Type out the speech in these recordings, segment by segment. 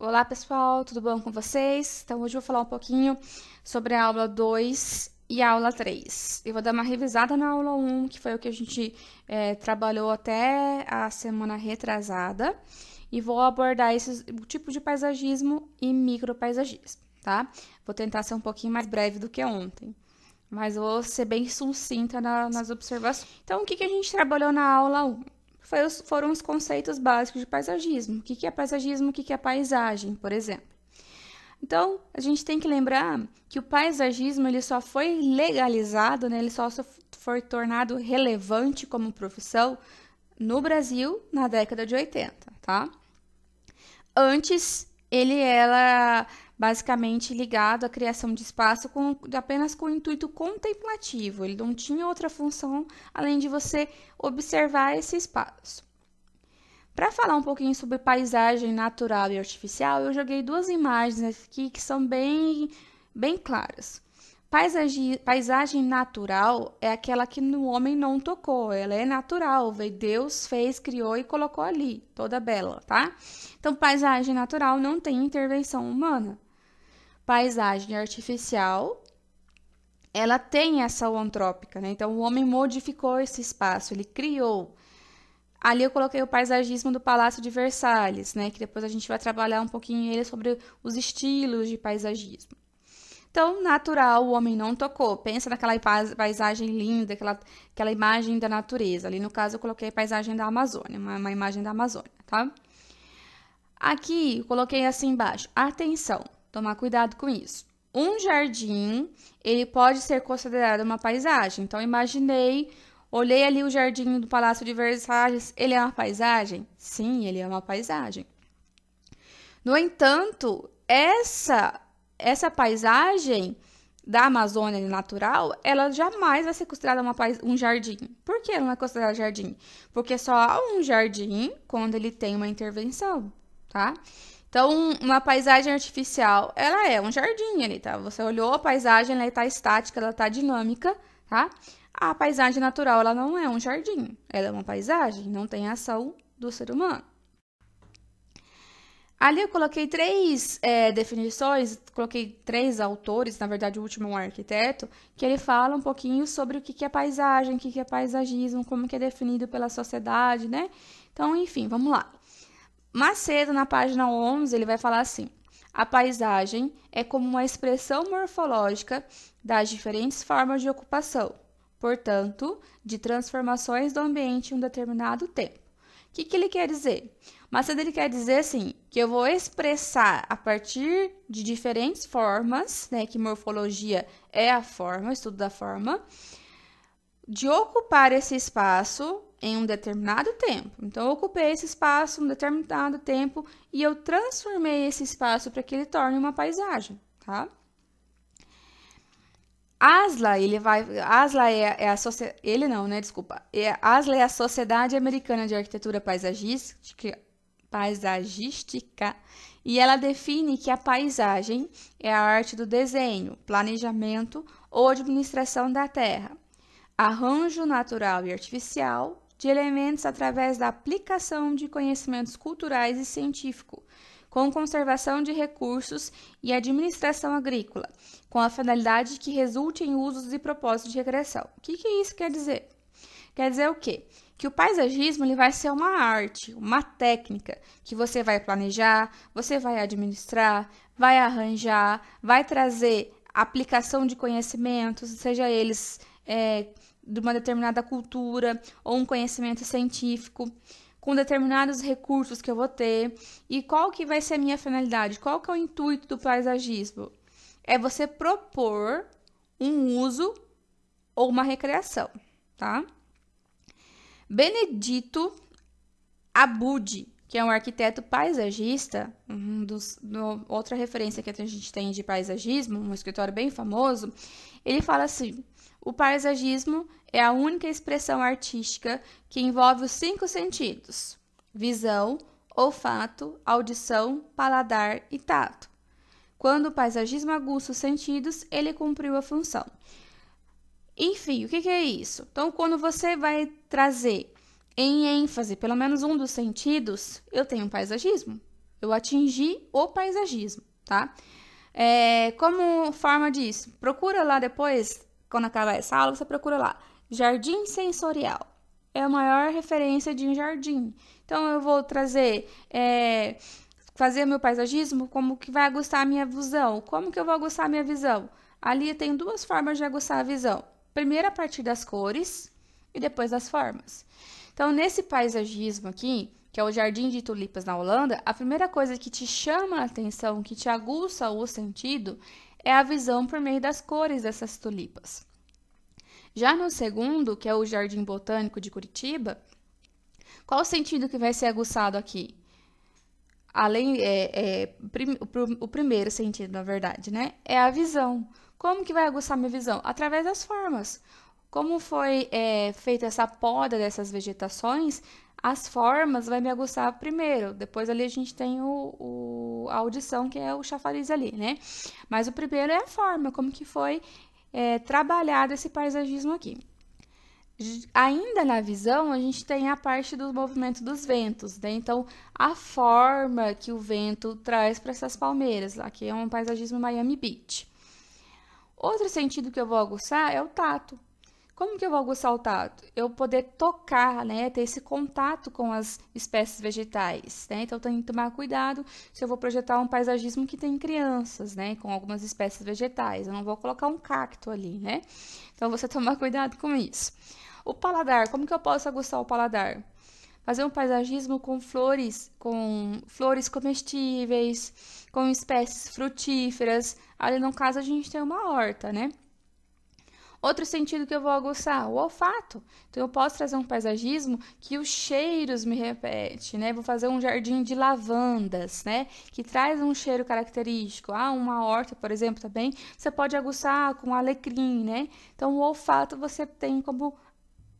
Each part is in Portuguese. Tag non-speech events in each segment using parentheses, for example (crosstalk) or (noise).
Olá pessoal, tudo bom com vocês? Então hoje eu vou falar um pouquinho sobre a aula 2 e a aula 3. Eu vou dar uma revisada na aula 1, que foi o que a gente é, trabalhou até a semana retrasada, e vou abordar esse tipo de paisagismo e micropaisagismo, tá? Vou tentar ser um pouquinho mais breve do que ontem, mas vou ser bem sucinta na, nas observações. Então, o que, que a gente trabalhou na aula 1? foram os conceitos básicos de paisagismo. O que é paisagismo? O que é paisagem, por exemplo? Então, a gente tem que lembrar que o paisagismo ele só foi legalizado, né? ele só foi tornado relevante como profissão no Brasil na década de 80, tá? Antes, ele era basicamente ligado à criação de espaço com, apenas com o intuito contemplativo, ele não tinha outra função além de você observar esse espaço. Para falar um pouquinho sobre paisagem natural e artificial, eu joguei duas imagens aqui que são bem, bem claras. paisagem natural é aquela que o homem não tocou, ela é natural, Deus fez, criou e colocou ali, toda bela, tá? Então, paisagem natural não tem intervenção humana paisagem artificial, ela tem essa ontrópica, né? Então o homem modificou esse espaço, ele criou. Ali eu coloquei o paisagismo do Palácio de Versalhes, né? Que depois a gente vai trabalhar um pouquinho ele sobre os estilos de paisagismo. Então, natural, o homem não tocou. Pensa naquela paisagem linda, aquela, aquela imagem da natureza. Ali, no caso, eu coloquei a paisagem da Amazônia, uma, uma imagem da Amazônia, tá? Aqui, coloquei assim embaixo. Atenção, tomar cuidado com isso. Um jardim, ele pode ser considerado uma paisagem. Então, imaginei, olhei ali o jardim do Palácio de Versalhes, ele é uma paisagem? Sim, ele é uma paisagem. No entanto, essa essa paisagem da Amazônia natural, ela jamais vai ser considerada uma, um jardim. Por que ela não é considerada jardim? Porque só há um jardim quando ele tem uma intervenção, tá? Então, uma paisagem artificial, ela é um jardim ali, tá? Você olhou a paisagem, ela está estática, ela está dinâmica, tá? A paisagem natural, ela não é um jardim, ela é uma paisagem, não tem ação do ser humano. Ali eu coloquei três é, definições, coloquei três autores, na verdade o último é um arquiteto, que ele fala um pouquinho sobre o que é paisagem, o que é paisagismo, como que é definido pela sociedade, né? Então, enfim, vamos lá. Macedo, na página 11, ele vai falar assim: a paisagem é como uma expressão morfológica das diferentes formas de ocupação, portanto, de transformações do ambiente em um determinado tempo. O que, que ele quer dizer? Macedo ele quer dizer assim que eu vou expressar a partir de diferentes formas, né? Que morfologia é a forma, estudo da forma, de ocupar esse espaço em um determinado tempo. Então, eu ocupei esse espaço um determinado tempo e eu transformei esse espaço para que ele torne uma paisagem, tá? Asla, ele vai, Asla é, é a ele não, né? Desculpa. É, Asla é a Sociedade Americana de Arquitetura Paisagística, paisagística e ela define que a paisagem é a arte do desenho, planejamento ou administração da terra, arranjo natural e artificial, de elementos através da aplicação de conhecimentos culturais e científico, com conservação de recursos e administração agrícola, com a finalidade que resulte em usos e propósitos de regressão. O que, que isso quer dizer? Quer dizer o quê? que o paisagismo ele vai ser uma arte, uma técnica que você vai planejar, você vai administrar, vai arranjar, vai trazer aplicação de conhecimentos, seja eles é, de uma determinada cultura ou um conhecimento científico, com determinados recursos que eu vou ter e qual que vai ser a minha finalidade, qual que é o intuito do paisagismo? É você propor um uso ou uma recreação, tá? Benedito Abudi, que é um arquiteto paisagista, um dos, no, outra referência que a gente tem de paisagismo, um escritório bem famoso, ele fala assim: o paisagismo é a única expressão artística que envolve os cinco sentidos: visão, olfato, audição, paladar e tato. Quando o paisagismo aguça os sentidos, ele cumpriu a função. Enfim, o que é isso? Então, quando você vai trazer em ênfase pelo menos um dos sentidos, eu tenho paisagismo. Eu atingi o paisagismo, tá? É, como forma disso, procura lá depois, quando acabar essa aula, você procura lá. Jardim sensorial é a maior referência de um jardim. Então eu vou trazer, é, fazer meu paisagismo como que vai aguçar a minha visão. Como que eu vou aguçar a minha visão? Ali tem duas formas de aguçar a visão. Primeiro a partir das cores e depois das formas. Então nesse paisagismo aqui, que é o Jardim de Tulipas na Holanda, a primeira coisa que te chama a atenção, que te aguça o sentido, é a visão por meio das cores dessas tulipas. Já no segundo, que é o Jardim Botânico de Curitiba, qual o sentido que vai ser aguçado aqui? Além, é, é prim, o, o primeiro sentido, na verdade, né? É a visão. Como que vai aguçar minha visão? Através das formas. Como foi é, feita essa poda dessas vegetações, as formas vai me aguçar primeiro. Depois ali a gente tem o, o a audição, que é o chafariz ali, né? Mas o primeiro é a forma, como que foi é, trabalhado esse paisagismo aqui. Ainda na visão, a gente tem a parte do movimento dos ventos, né? Então, a forma que o vento traz para essas palmeiras, aqui é um paisagismo Miami Beach. Outro sentido que eu vou aguçar é o tato. Como que eu vou aguçar o tato? Eu poder tocar, né? Ter esse contato com as espécies vegetais, né? Então, eu tenho que tomar cuidado se eu vou projetar um paisagismo que tem crianças, né? Com algumas espécies vegetais. Eu não vou colocar um cacto ali, né? Então, você (laughs) tomar cuidado com isso. O paladar, como que eu posso aguçar o paladar? fazer um paisagismo com flores, com flores comestíveis, com espécies frutíferas. Ali no caso a gente tem uma horta, né? Outro sentido que eu vou aguçar, o olfato. Então eu posso trazer um paisagismo que os cheiros me repete, né? Vou fazer um jardim de lavandas, né? Que traz um cheiro característico. Ah, uma horta, por exemplo, também. Você pode aguçar com alecrim, né? Então o olfato você tem como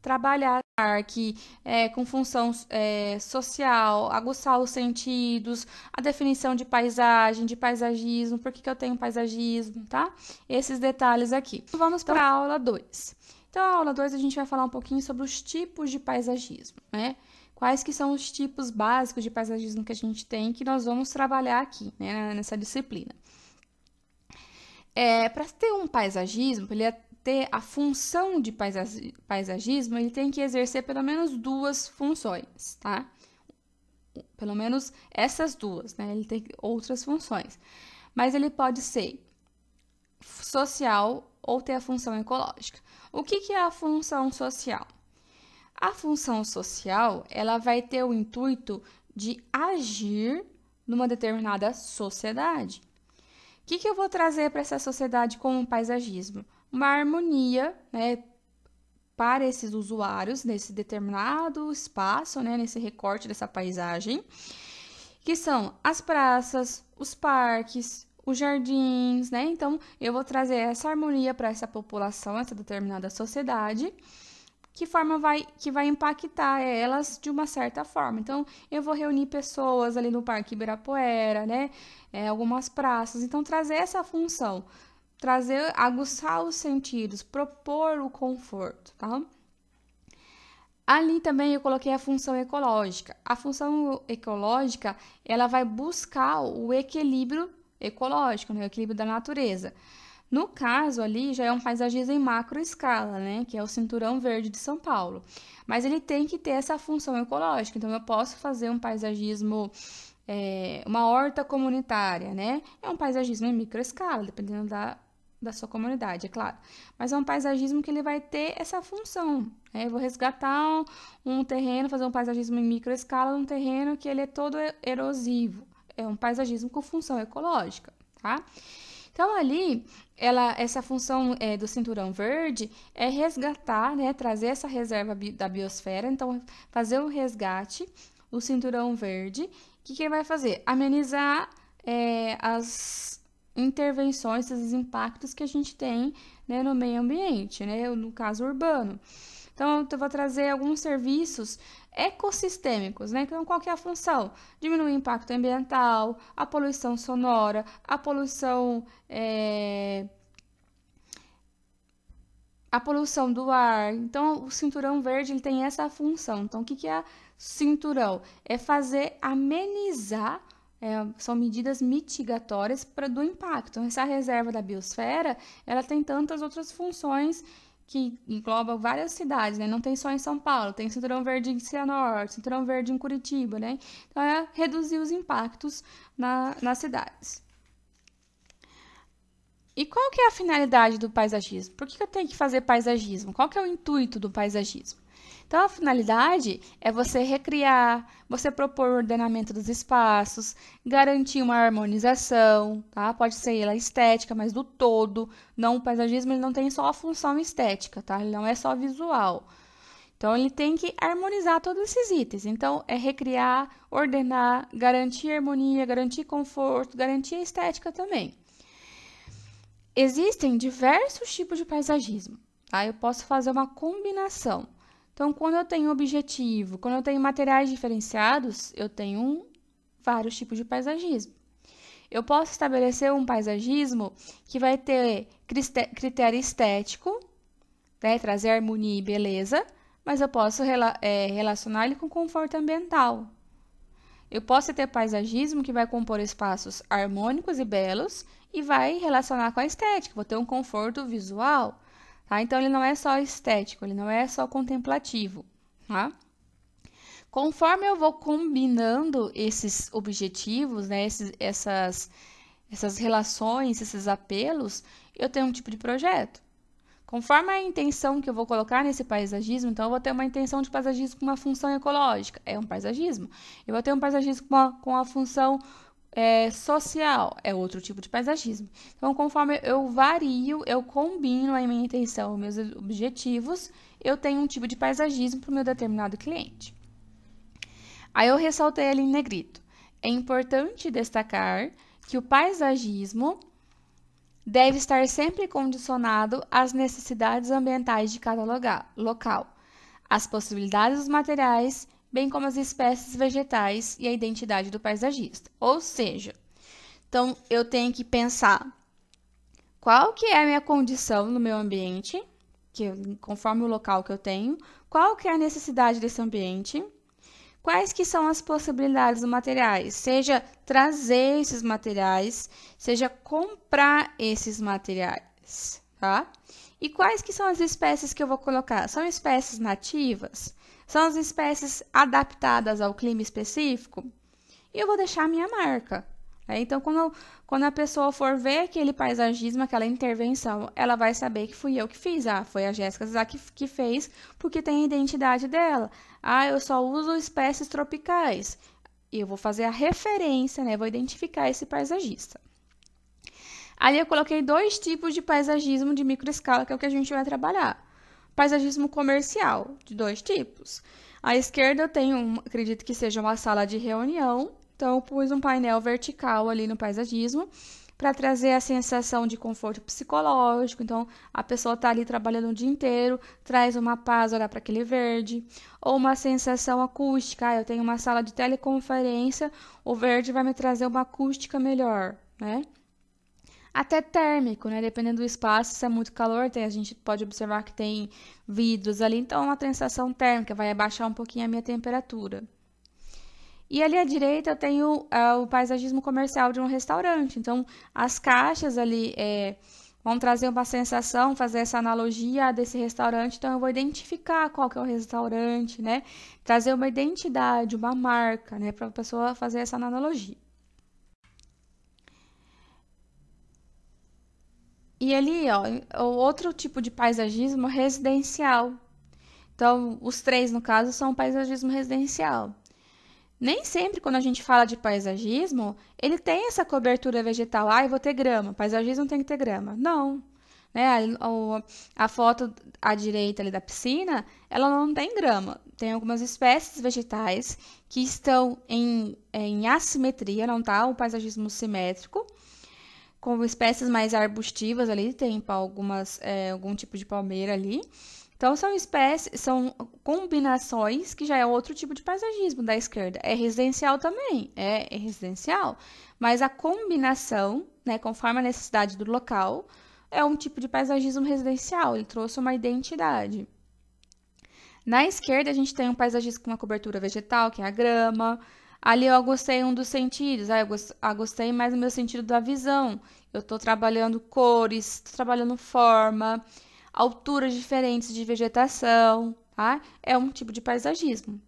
trabalhar que é, com função é, social, aguçar os sentidos, a definição de paisagem, de paisagismo, por que, que eu tenho paisagismo, tá? Esses detalhes aqui. Então, vamos para a então aula 2. Então, a aula 2 a gente vai falar um pouquinho sobre os tipos de paisagismo, né? Quais que são os tipos básicos de paisagismo que a gente tem que nós vamos trabalhar aqui, né, nessa disciplina. É, para ter um paisagismo, ele é ter a função de paisagismo, ele tem que exercer pelo menos duas funções, tá? Pelo menos essas duas, né? Ele tem outras funções. Mas ele pode ser social ou ter a função ecológica. O que, que é a função social? A função social, ela vai ter o intuito de agir numa determinada sociedade. O que, que eu vou trazer para essa sociedade com o paisagismo? uma harmonia, né, para esses usuários nesse determinado espaço, né, nesse recorte dessa paisagem, que são as praças, os parques, os jardins, né? Então, eu vou trazer essa harmonia para essa população, essa determinada sociedade, que forma vai que vai impactar elas de uma certa forma. Então, eu vou reunir pessoas ali no Parque Ibirapuera, né? É, algumas praças. Então, trazer essa função trazer, aguçar os sentidos, propor o conforto, tá? Ali também eu coloquei a função ecológica. A função ecológica, ela vai buscar o equilíbrio ecológico, né? o equilíbrio da natureza. No caso ali, já é um paisagismo em macro escala, né? que é o cinturão verde de São Paulo. Mas ele tem que ter essa função ecológica, então eu posso fazer um paisagismo, é, uma horta comunitária, né? É um paisagismo em micro escala, dependendo da, da sua comunidade, é claro. Mas é um paisagismo que ele vai ter essa função. Né? Eu vou resgatar um, um terreno, fazer um paisagismo em microescala num terreno que ele é todo erosivo. É um paisagismo com função ecológica, tá? Então, ali, ela, essa função é, do cinturão verde é resgatar, né, trazer essa reserva bi da biosfera. Então, fazer o resgate, o cinturão verde. O que, que ele vai fazer? Amenizar é, as, intervenções, esses impactos que a gente tem né, no meio ambiente, né, no caso urbano. Então, eu vou trazer alguns serviços ecossistêmicos, né? Então, qual que é a função? Diminuir o impacto ambiental, a poluição sonora, a poluição. É... A poluição do ar. Então, o cinturão verde ele tem essa função. Então, o que, que é cinturão? É fazer amenizar é, são medidas mitigatórias para do impacto. Essa reserva da biosfera, ela tem tantas outras funções que engloba várias cidades, né? Não tem só em São Paulo, tem Cinturão Verde em Cianorte, Cinturão Verde em Curitiba, né? Então é reduzir os impactos na, nas cidades. E qual que é a finalidade do paisagismo? Por que eu tenho que fazer paisagismo? Qual que é o intuito do paisagismo? Então, a finalidade é você recriar, você propor o ordenamento dos espaços, garantir uma harmonização, tá? Pode ser ela estética, mas do todo. Não, o paisagismo ele não tem só a função estética, tá? Ele não é só visual. Então, ele tem que harmonizar todos esses itens. Então, é recriar, ordenar, garantir harmonia, garantir conforto, garantir estética também. Existem diversos tipos de paisagismo. Tá? Eu posso fazer uma combinação. Então, quando eu tenho objetivo, quando eu tenho materiais diferenciados, eu tenho vários tipos de paisagismo. Eu posso estabelecer um paisagismo que vai ter critério estético, né, trazer harmonia e beleza, mas eu posso rela é, relacionar ele com conforto ambiental. Eu posso ter paisagismo que vai compor espaços harmônicos e belos e vai relacionar com a estética, vou ter um conforto visual. Tá? Então, ele não é só estético, ele não é só contemplativo. Tá? Conforme eu vou combinando esses objetivos, né, esses, essas, essas relações, esses apelos, eu tenho um tipo de projeto. Conforme a intenção que eu vou colocar nesse paisagismo, então eu vou ter uma intenção de paisagismo com uma função ecológica, é um paisagismo. Eu vou ter um paisagismo com, com a função é, social, é outro tipo de paisagismo. Então, conforme eu vario, eu combino a minha intenção, meus objetivos, eu tenho um tipo de paisagismo para o meu determinado cliente. Aí eu ressaltei ali em negrito. É importante destacar que o paisagismo deve estar sempre condicionado às necessidades ambientais de cada local, as possibilidades dos materiais bem como as espécies vegetais e a identidade do paisagista. Ou seja, então eu tenho que pensar qual que é a minha condição no meu ambiente, que conforme o local que eu tenho, qual que é a necessidade desse ambiente, quais que são as possibilidades dos materiais, seja trazer esses materiais, seja comprar esses materiais, tá? E quais que são as espécies que eu vou colocar? São espécies nativas? São as espécies adaptadas ao clima específico? E eu vou deixar a minha marca. Né? Então, quando, quando a pessoa for ver aquele paisagismo, aquela intervenção, ela vai saber que fui eu que fiz. Ah, foi a Jéssica que, que fez, porque tem a identidade dela. Ah, eu só uso espécies tropicais. Eu vou fazer a referência, né? Vou identificar esse paisagista. Ali eu coloquei dois tipos de paisagismo de microescala, que é o que a gente vai trabalhar. Paisagismo comercial, de dois tipos. À esquerda eu tenho, um, acredito que seja uma sala de reunião, então eu pus um painel vertical ali no paisagismo para trazer a sensação de conforto psicológico. Então, a pessoa está ali trabalhando o dia inteiro, traz uma paz olhar para aquele verde, ou uma sensação acústica. Ah, eu tenho uma sala de teleconferência, o verde vai me trazer uma acústica melhor, né? até térmico, né? Dependendo do espaço, se é muito calor, tem, a gente pode observar que tem vidros ali, então é uma sensação térmica vai abaixar um pouquinho a minha temperatura. E ali à direita eu tenho uh, o paisagismo comercial de um restaurante. Então, as caixas ali é, vão trazer uma sensação, fazer essa analogia desse restaurante. Então, eu vou identificar qual que é o restaurante, né? Trazer uma identidade, uma marca, né? Para a pessoa fazer essa analogia. E ali, ó, outro tipo de paisagismo residencial. Então, os três, no caso, são paisagismo residencial. Nem sempre, quando a gente fala de paisagismo, ele tem essa cobertura vegetal. Ah, eu vou ter grama. Paisagismo tem que ter grama. Não. Né? A, a foto à direita ali da piscina, ela não tem grama. Tem algumas espécies vegetais que estão em, é, em assimetria, não está Um paisagismo simétrico com espécies mais arbustivas ali, tem algumas, é, algum tipo de palmeira ali. Então, são espécies, são combinações que já é outro tipo de paisagismo da esquerda. É residencial também, é, é residencial. Mas a combinação, né, conforme a necessidade do local, é um tipo de paisagismo residencial, ele trouxe uma identidade. Na esquerda, a gente tem um paisagismo com uma cobertura vegetal, que é a grama, Ali eu agostei um dos sentidos, aí ah, eu agostei mais o meu sentido da visão. Eu estou trabalhando cores, tô trabalhando forma, alturas diferentes de vegetação, tá? É um tipo de paisagismo.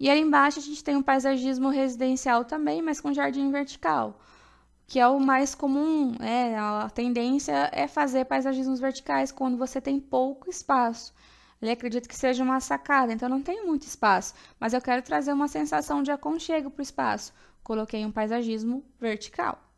E ali embaixo a gente tem um paisagismo residencial também, mas com jardim vertical, que é o mais comum, né? A tendência é fazer paisagismos verticais quando você tem pouco espaço. Ele acredito que seja uma sacada, então não tenho muito espaço, mas eu quero trazer uma sensação de aconchego para o espaço. Coloquei um paisagismo vertical.